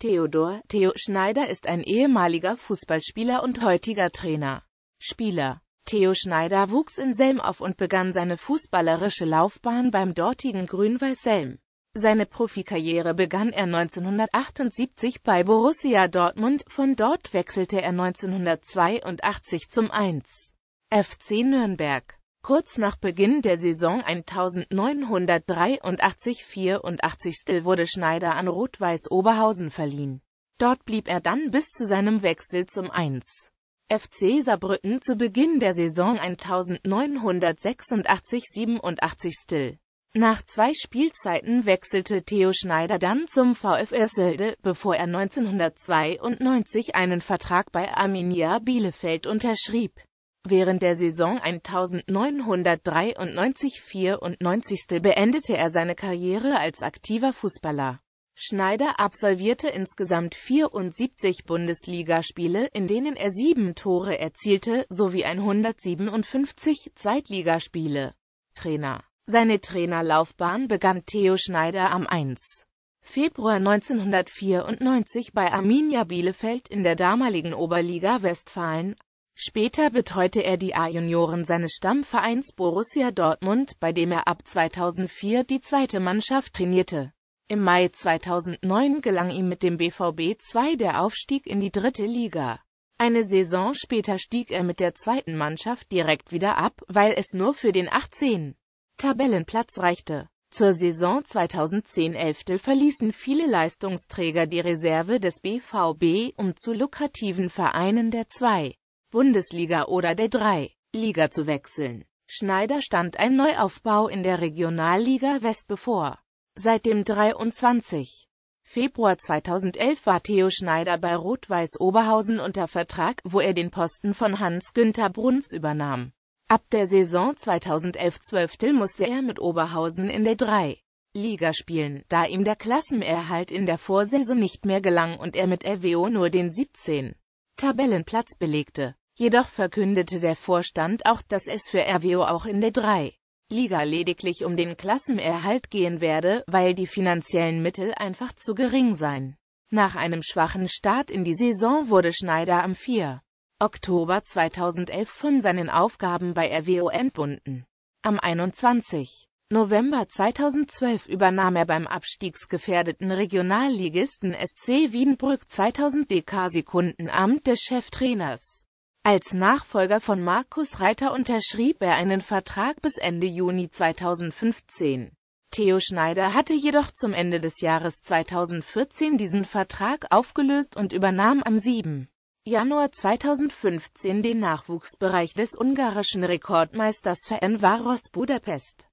Theodor Theo Schneider ist ein ehemaliger Fußballspieler und heutiger Trainer. Spieler Theo Schneider wuchs in Selm auf und begann seine fußballerische Laufbahn beim dortigen Grün-Weiß Selm. Seine Profikarriere begann er 1978 bei Borussia Dortmund, von dort wechselte er 1982 zum 1. FC Nürnberg. Kurz nach Beginn der Saison 1983-84 wurde Schneider an Rot-Weiß Oberhausen verliehen. Dort blieb er dann bis zu seinem Wechsel zum 1. FC Saarbrücken zu Beginn der Saison 1986-87 Nach zwei Spielzeiten wechselte Theo Schneider dann zum VfR Sölde, bevor er 1992 einen Vertrag bei Arminia Bielefeld unterschrieb. Während der Saison 1993-94 beendete er seine Karriere als aktiver Fußballer. Schneider absolvierte insgesamt 74 Bundesligaspiele, in denen er sieben Tore erzielte, sowie 157 Zweitligaspiele. Trainer Seine Trainerlaufbahn begann Theo Schneider am 1. Februar 1994 bei Arminia Bielefeld in der damaligen Oberliga Westfalen, Später betreute er die A-Junioren seines Stammvereins Borussia Dortmund, bei dem er ab 2004 die zweite Mannschaft trainierte. Im Mai 2009 gelang ihm mit dem BVB 2 der Aufstieg in die dritte Liga. Eine Saison später stieg er mit der zweiten Mannschaft direkt wieder ab, weil es nur für den 18. Tabellenplatz reichte. Zur Saison 2010-11 verließen viele Leistungsträger die Reserve des BVB, um zu lukrativen Vereinen der 2. Bundesliga oder der 3. Liga zu wechseln. Schneider stand ein Neuaufbau in der Regionalliga West bevor. Seit dem 23. Februar 2011 war Theo Schneider bei Rot-Weiß Oberhausen unter Vertrag, wo er den Posten von Hans-Günther Bruns übernahm. Ab der Saison 2011-12 musste er mit Oberhausen in der 3. Liga spielen, da ihm der Klassenerhalt in der Vorsaison nicht mehr gelang und er mit RWO nur den 17. Tabellenplatz belegte. Jedoch verkündete der Vorstand auch, dass es für RWO auch in der 3. Liga lediglich um den Klassenerhalt gehen werde, weil die finanziellen Mittel einfach zu gering seien. Nach einem schwachen Start in die Saison wurde Schneider am 4. Oktober 2011 von seinen Aufgaben bei RWO entbunden. Am 21. November 2012 übernahm er beim abstiegsgefährdeten Regionalligisten SC Wienbrück 2000 DK Sekundenamt des Cheftrainers. Als Nachfolger von Markus Reiter unterschrieb er einen Vertrag bis Ende Juni 2015. Theo Schneider hatte jedoch zum Ende des Jahres 2014 diesen Vertrag aufgelöst und übernahm am 7. Januar 2015 den Nachwuchsbereich des ungarischen Rekordmeisters Ferencváros Budapest.